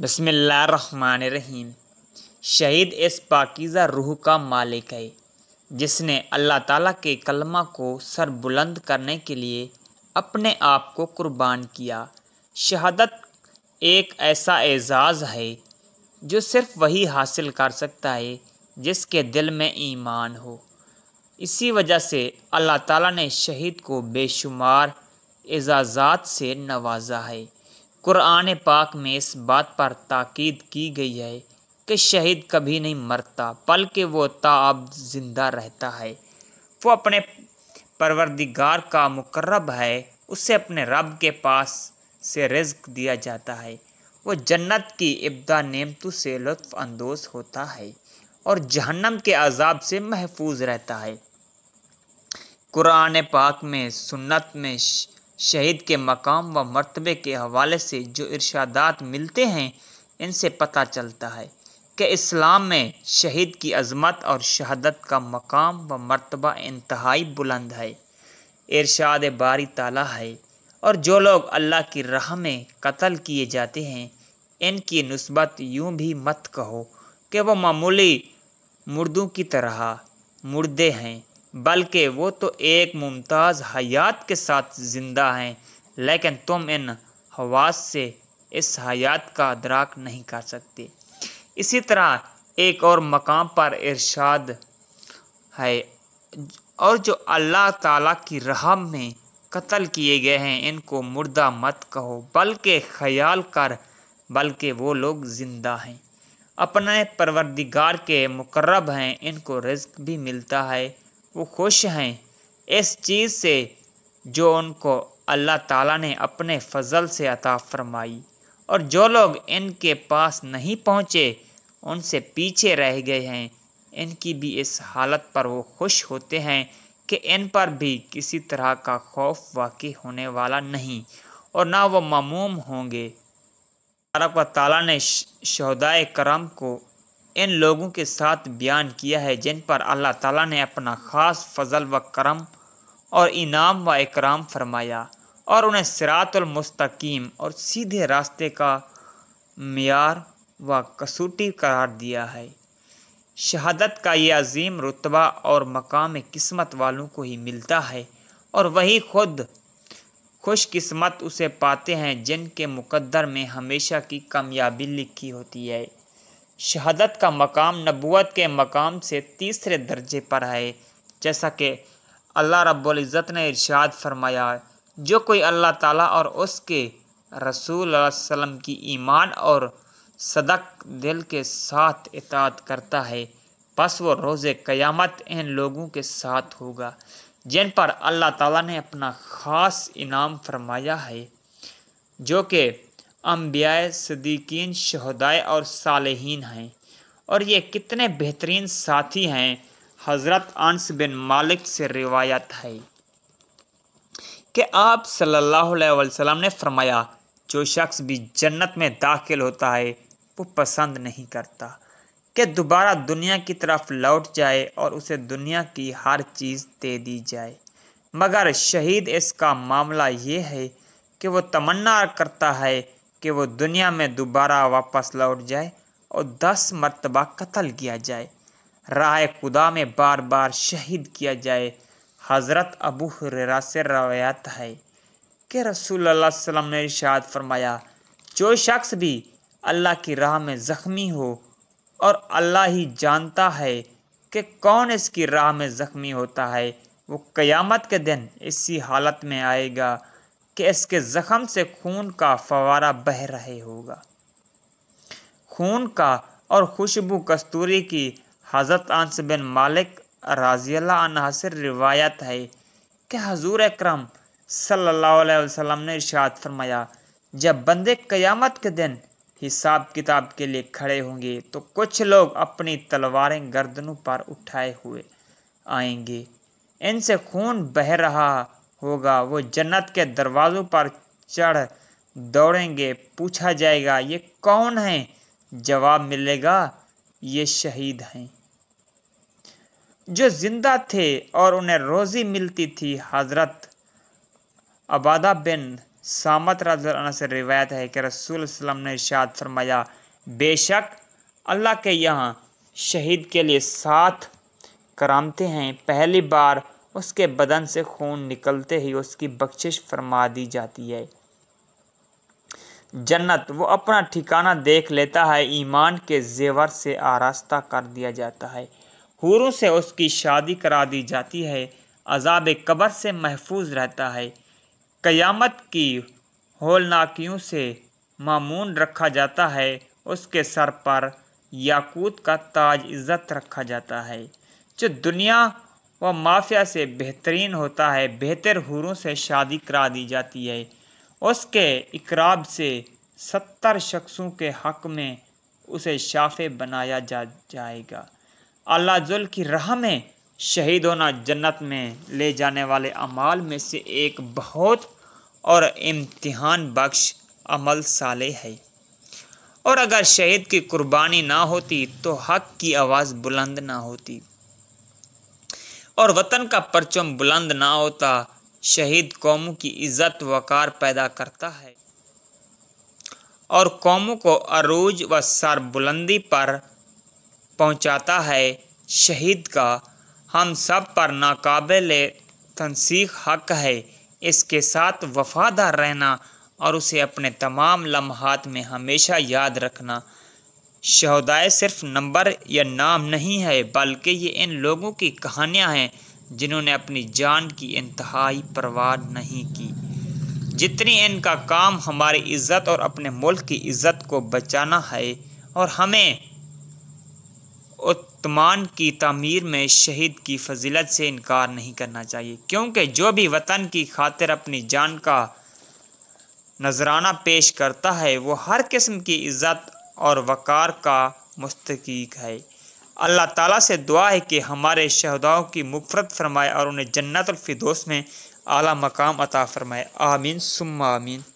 बसमीम शहीद इस पाकिज़ा रूह का मालिक है जिसने अल्लाह ताला के कलमा को सर बुलंद करने के लिए अपने आप को कुर्बान किया शहादत एक ऐसा एजाज़ है जो सिर्फ़ वही हासिल कर सकता है जिसके दिल में ईमान हो इसी वजह से अल्लाह ताला ने शहीद को बेशुमार एजाज़ात से नवाजा है कुरान पाक में इस बात पर ताकीद की गई है कि शहीद कभी नहीं मरता बल्कि वो ताब जिंदा रहता है वो अपने परवरदिगार का मुकर्रब है उसे अपने रब के पास से रिज्क दिया जाता है वो जन्नत की इब्दा नेमतों से लुफ़ानंदोज़ होता है और जहन्नम के अजाब से महफूज रहता है कुरान पाक में सुन्नत में श... शहीद के मकाम व मरतबे के हवाले से जो इर्शादात मिलते हैं इनसे पता चलता है कि इस्लाम में शहीद की अजमत और शहादत का मकाम व मरतबा इंतहाई बुलंद है इर्शाद बारी ताला है और जो लोग अल्लाह की राह में कत्ल किए जाते हैं इनकी नस्बत यूं भी मत कहो कि वह मामूली मुर्दों की तरह मुर्दे हैं बल्कि वो तो एक मुमताज़ हयात के साथ ज़िंदा हैं लेकिन तुम इन हवास से इस हयात का अदराक नहीं कर सकते इसी तरह एक और मकाम पर इरशाद है और जो अल्लाह ताला की राह में कत्ल किए गए हैं इनको मुर्दा मत कहो बल्कि ख्याल कर बल्कि वो लोग ज़िंदा हैं अपने परवरदिगार के मुकर्रब हैं इनको रिज्क भी मिलता है वो खुश हैं इस चीज़ से जो उनको अल्लाह ताला ने अपने फजल से अता फरमाई और जो लोग इनके पास नहीं पहुँचे उनसे पीछे रह गए हैं इनकी भी इस हालत पर वो खुश होते हैं कि इन पर भी किसी तरह का खौफ वाकई होने वाला नहीं और ना वो ममूम होंगे तारक व ताला ने शहदाय करम को इन लोगों के साथ बयान किया है जिन पर अल्लाह ताला ने अपना ख़ास फजल व करम और इनाम व इकराम फरमाया और उन्हें सिरातलमस्तकीम और सीधे रास्ते का मैार व कसूटी करार दिया है शहादत का ये अजीम रुतबा और मकाम किस्मत वालों को ही मिलता है और वही खुद खुशकस्मत उसे पाते हैं जिनके मुकद्दर में हमेशा की कामयाबी लिखी होती है शहादत का मकाम नबूत के मकाम से तीसरे दर्जे पर है जैसा कि अल्लाह रब्ज़त ने इरशाद फरमाया जो कोई अल्लाह ताला और उसके रसूल वसम की ईमान और सदक दिल के साथ इतात करता है बस वो रोज़ क़यामत इन लोगों के साथ होगा जिन पर अल्लाह ताला ने अपना ख़ास इनाम फरमाया है जो कि अम्बिया सदीकिन शहदाय और सालहीन हैं और ये कितने बेहतरीन साथी हैं हज़रत अनस बिन मालिक से रिवायत है कि आप सल्लल्लाहु अलैहि वसल्लम ने फरमाया जो शख्स भी जन्नत में दाखिल होता है वो पसंद नहीं करता कि दोबारा दुनिया की तरफ लौट जाए और उसे दुनिया की हर चीज़ दे दी जाए मगर शहीद इसका मामला ये है कि वो तमन्ना करता है कि वो दुनिया में दोबारा वापस लौट जाए और दस मरतबा कत्ल किया जाए राय खुदा में बार बार शहीद किया जाए हज़रत अबू हरेरा से रवायत है कि रसूल अल्लाह ने इरशाद फरमाया जो शख्स भी अल्लाह की राह में ज़ख्मी हो और अल्लाह ही जानता है कि कौन इसकी राह में ज़ख्मी होता है वो क़यामत के दिन इसी हालत में आएगा कि इसके ज़ख़म से खून का फवारा बह रहे होगा खून का और खुशबू कस्तूरी की हज़रत अंस बिन मालिक राजील्ला से रिवायत है कि हजूर अक्रम सल्लाम ने इरशाद फरमाया जब बंदे क़यामत के दिन हिसाब किताब के लिए खड़े होंगे तो कुछ लोग अपनी तलवारें गर्दनों पर उठाए हुए आएंगे इनसे खून बह रहा होगा वो जन्नत के दरवाज़ों पर चढ़ दौड़ेंगे पूछा जाएगा ये कौन है जवाब मिलेगा ये शहीद हैं जो जिंदा थे और उन्हें रोज़ी मिलती थी हज़रत अबादा बिन सामत से रिवायत है कि रसूल वसलम ने इशाद फरमाया बेशक अल्लाह के यहाँ शहीद के लिए साथ करामते हैं पहली बार उसके बदन से खून निकलते ही उसकी बख्शिश फरमा दी जाती है जन्नत वो अपना ठिकाना देख लेता है ईमान के जेवर से आरास्ता कर दिया जाता है हूरों से उसकी शादी करा दी जाती है अजाब कबर से महफूज रहता है क़यामत की होलनाकियों से मामून रखा जाता है उसके सर पर याकूत का ताज इज़्ज़त रखा जाता है जो दुनिया वह माफिया से बेहतरीन होता है बेहतर हुरों से शादी करा दी जाती है उसके इकराब से सत्तर शख्सों के हक में उसे शाफे बनाया जा जाएगा अल्लाह जुल की राह में शहीद होना जन्नत में ले जाने वाले अमाल में से एक बहुत और इम्तिहान बख्श अमल साले है और अगर शहीद की कुर्बानी ना होती तो हक की आवाज़ बुलंद ना होती और वतन का परचम बुलंद ना होता शहीद कौमों की इज्जत वकार पैदा करता है और कौमों को अरूज व सरबुलंदी पर पहुंचाता है शहीद का हम सब पर नाकबिल तनसीख हक है इसके साथ वफादार रहना और उसे अपने तमाम लम्हात में हमेशा याद रखना शहदाय सिर्फ नंबर या नाम नहीं है बल्कि ये इन लोगों की कहानियाँ हैं जिन्होंने अपनी जान की इंतहाई परवाह नहीं की जितनी इनका काम हमारी इज़्ज़त और अपने मुल्क की इज़्ज़त को बचाना है और हमें उत्तमान की तमीर में शहीद की फजीलत से इनकार नहीं करना चाहिए क्योंकि जो भी वतन की खातिर अपनी जान का नजराना पेश करता है वो हर किस्म की इज़्ज़त और वक़ार का मुस्तकीक है अल्लाह ताला से दुआ है कि हमारे शहदाओं की मुफरत फरमाए और उन्हें जन्नतफिदोस में आला मकाम अता फरमाए आमीन सुम्मा आमीन